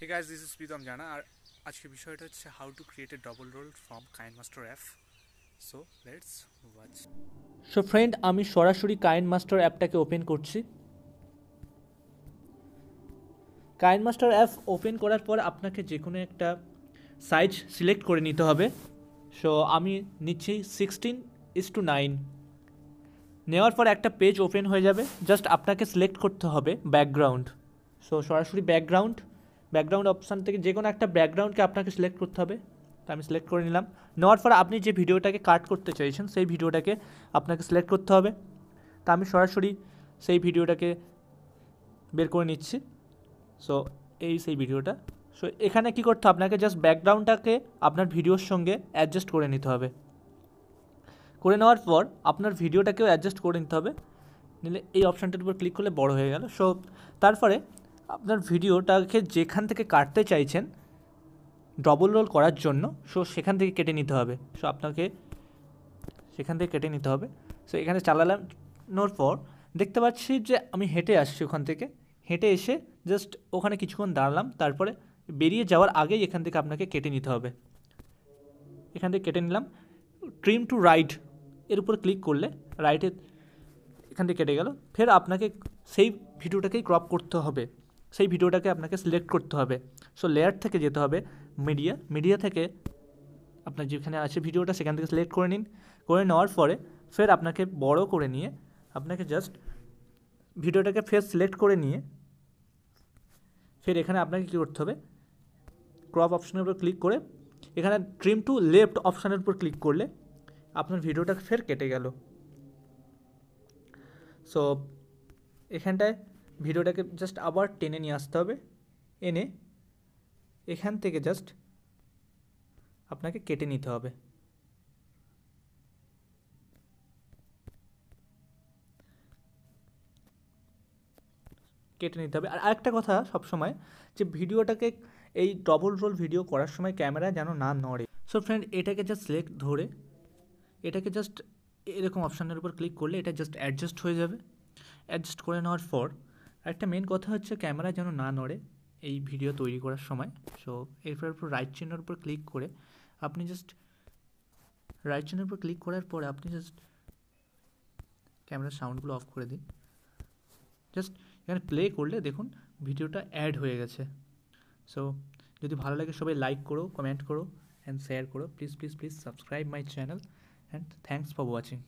hey guys this is Pritam Jana আর আজকে বিষয়টা হচ্ছে how to create a double role from KineMaster app so let's watch so friend আমি সরাসরি কাইন মাস্টার অ্যাপটাকে ওপেন করছি কাইন মাস্টার অ্যাপ ওপেন করার পর আপনাকে যে কোনো একটা সাইজ সিলেক্ট করে নিতে হবে সো আমি নিচ্ছি সিক্সটিন ইস টু নাইন নেওয়ার পর একটা পেজ ওপেন হয়ে যাবে জাস্ট আপনাকে সিলেক্ট করতে হবে ব্যাকগ্রাউন্ড সো সরাসরি ব্যাকগ্রাউন্ড ব্যাকগ্রাউন্ড অপশান থেকে যে কোনো একটা ব্যাকগ্রাউন্ডকে আপনাকে সিলেক্ট করতে হবে তো আমি সিলেক্ট করে নিলাম নেওয়ার পর আপনি যে ভিডিওটাকে কাট করতে চাইছেন সেই ভিডিওটাকে আপনাকে সিলেক্ট করতে হবে তা আমি সরাসরি সেই ভিডিওটাকে বের করে নিচ্ছি সো এই সেই ভিডিওটা সো এখানে কি করতে আপনাকে জাস্ট ব্যাকগ্রাউন্ডটাকে আপনার ভিডিওর সঙ্গে অ্যাডজাস্ট করে নিতে হবে করে নেওয়ার পর আপনার ভিডিওটাকেও অ্যাডজাস্ট করে নিতে হবে নিলে এই অপশানটার উপর ক্লিক করলে বড় হয়ে গেল সো তারপরে আপনার ভিডিওটাকে যেখান থেকে কাটতে চাইছেন ডবল রোল করার জন্য সো সেখান থেকে কেটে নিতে হবে সো আপনাকে সেখান থেকে কেটে নিতে হবে সো এখানে চালালাম নোর পর দেখতে পাচ্ছি যে আমি হেঁটে আসছি ওখান থেকে হেঁটে এসে জাস্ট ওখানে কিছুক্ষণ দাঁড়ালাম তারপরে বেরিয়ে যাওয়ার আগেই এখান থেকে আপনাকে কেটে নিতে হবে এখান থেকে কেটে নিলাম ট্রিম টু রাইট এর উপর ক্লিক করলে রাইটে এখান থেকে কেটে গেল ফের আপনাকে সেই ভিডিওটাকেই ক্রপ করতে হবে সেই ভিডিওটাকে আপনাকে সিলেক্ট করতে হবে সো লেয়ার থেকে যেতে হবে মিডিয়া মিডিয়া থেকে আপনার যেখানে আছে ভিডিওটা সেখান থেকে সিলেক্ট করে নিন করে নেওয়ার পরে ফের আপনাকে বড় করে নিয়ে আপনাকে জাস্ট ভিডিওটাকে ফের সিলেক্ট করে নিয়ে ফের এখানে আপনাকে কী করতে হবে ক্রপ অপশানের উপর ক্লিক করে এখানে ট্রিম টু লেফট অপশানের উপর ক্লিক করলে আপনার ভিডিওটা ফের কেটে গেল সো এখানটায় ভিডিওটাকে জাস্ট আবার টেনে নিয়ে আসতে হবে এনে এখান থেকে জাস্ট আপনাকে কেটে নিতে হবে কেটে নিতে হবে আর আরেকটা কথা সবসময় যে ভিডিওটাকে এই ডবল রোল ভিডিও করার সময় ক্যামেরা যেন না নড়ে সো ফ্রেন্ড এটাকে জাস্ট সিলেক্ট ধরে এটাকে জাস্ট এরকম অপশানের উপর ক্লিক করলে এটা জাস্ট অ্যাডজাস্ট হয়ে যাবে অ্যাডজাস্ট করে নেওয়ার পর একটা মেন কথা হচ্ছে ক্যামেরা যেন না নড়ে এই ভিডিও তৈরি করার সময় সো এরপর উপর রাইট চিহ্নের উপর ক্লিক করে আপনি জাস্ট রাইট চিহ্নের উপর ক্লিক করার পরে আপনি জাস্ট ক্যামেরার সাউন্ডগুলো অফ করে দিন জাস্ট এখানে প্লে করলে দেখুন ভিডিওটা অ্যাড হয়ে গেছে সো যদি ভালো লাগে সবাই লাইক করো কমেন্ট করো অ্যান্ড শেয়ার করো please please please subscribe my channel and thanks for watching